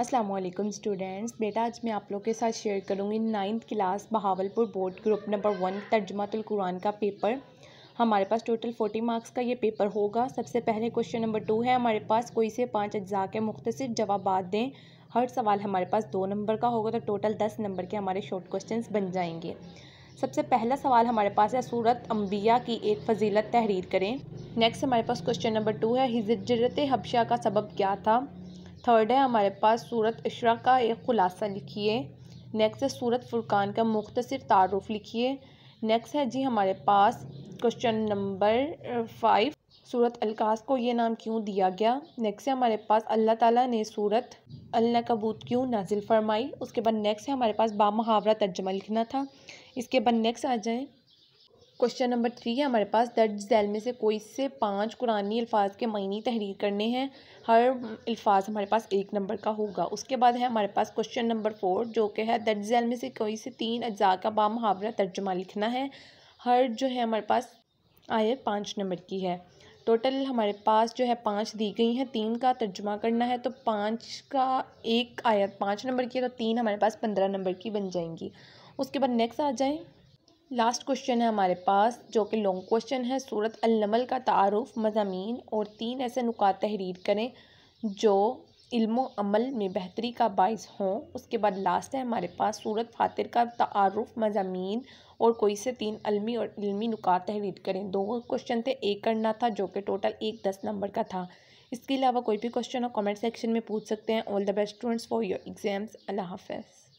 Aslam students बेटा आज मैं आप लोग के साथ शेयर करूँगी ninth class Bahawalpur board group number one तर्जमातुलकुरान का पेपर हमारे पास टोटल फोर्टी मार्क्स का ये पेपर होगा सबसे पहले क्वेश्चन नंबर टू है हमारे पास कोई से पाँच अज्जा के मुख्तर जवाब दें हर सवाल हमारे पास दो नंबर का होगा तो टोटल दस नंबर के हमारे शॉर्ट क्वेश्चन बन जाएंगे सबसे पहला सवाल हमारे पास है सूरत अम्बिया की एक फजीलत तहरीर करें नेक्स्ट हमारे पास क्वेश्चन नंबर टू है हिजरत हबशा का सबब क्या था थर्ड है हमारे पास सूरत अशरा का एक ख़ुलासा लिखिए नेक्स्ट है सूरत फुरकान का मुख्तर तारफ़ लिखिए नेक्स्ट है जी हमारे पास क्वेश्चन नंबर फाइव सूरत अलकास को ये नाम क्यों दिया गया नेक्स्ट है हमारे पास अल्लाह ताला ने सूरत कबूत क्यों नाजिल फरमाई उसके बाद नेक्स्ट है हमारे पास बामहावरा तर्जमा लिखना था इसके बाद नेक्स्ट आ जाए क्वेश्चन नंबर थ्री है हमारे पास दर्ज जैल में से कोई से पाँच कुरानी अल्फाज के मनी तहरीर करने हैं हर अल्फाज हमारे पास एक नंबर का होगा उसके बाद है हमारे पास क्वेश्चन नंबर फोर जो कि है दर्ज जैल में से कोई से तीन अज्जा का बा मुहावरा तर्जुमा लिखना है हर जो है हमारे पास आयत पाँच नंबर की है टोटल हमारे पास जो है पाँच दी गई हैं तीन का तर्जुमा करना है तो पाँच का एक आयत पाँच नंबर की है तो तीन हमारे पास पंद्रह नंबर की बन जाएंगी उसके बाद नेक्स्ट आ जाएँ लास्ट क्वेश्चन है हमारे पास जो कि लॉन्ग क्वेश्चन है सूरत अलमल का तारफ़ मजामीन और तीन ऐसे नुकात तहरीर करें जो इल्म अमल में बेहतरी का बायस हों उसके बाद लास्ट है हमारे पास सूरत फातिर का तारफ़ मजामी और कोई से तीन अलमी और इलमी नुकात तहरीर करें दो क्वेश्चन थे एक करना था जो कि टोटल एक दस नंबर का था इसके अलावा कोई भी क्वेश्चन हो कमेंट सेक्शन में पूछ सकते हैं all the best students for your exams Allah half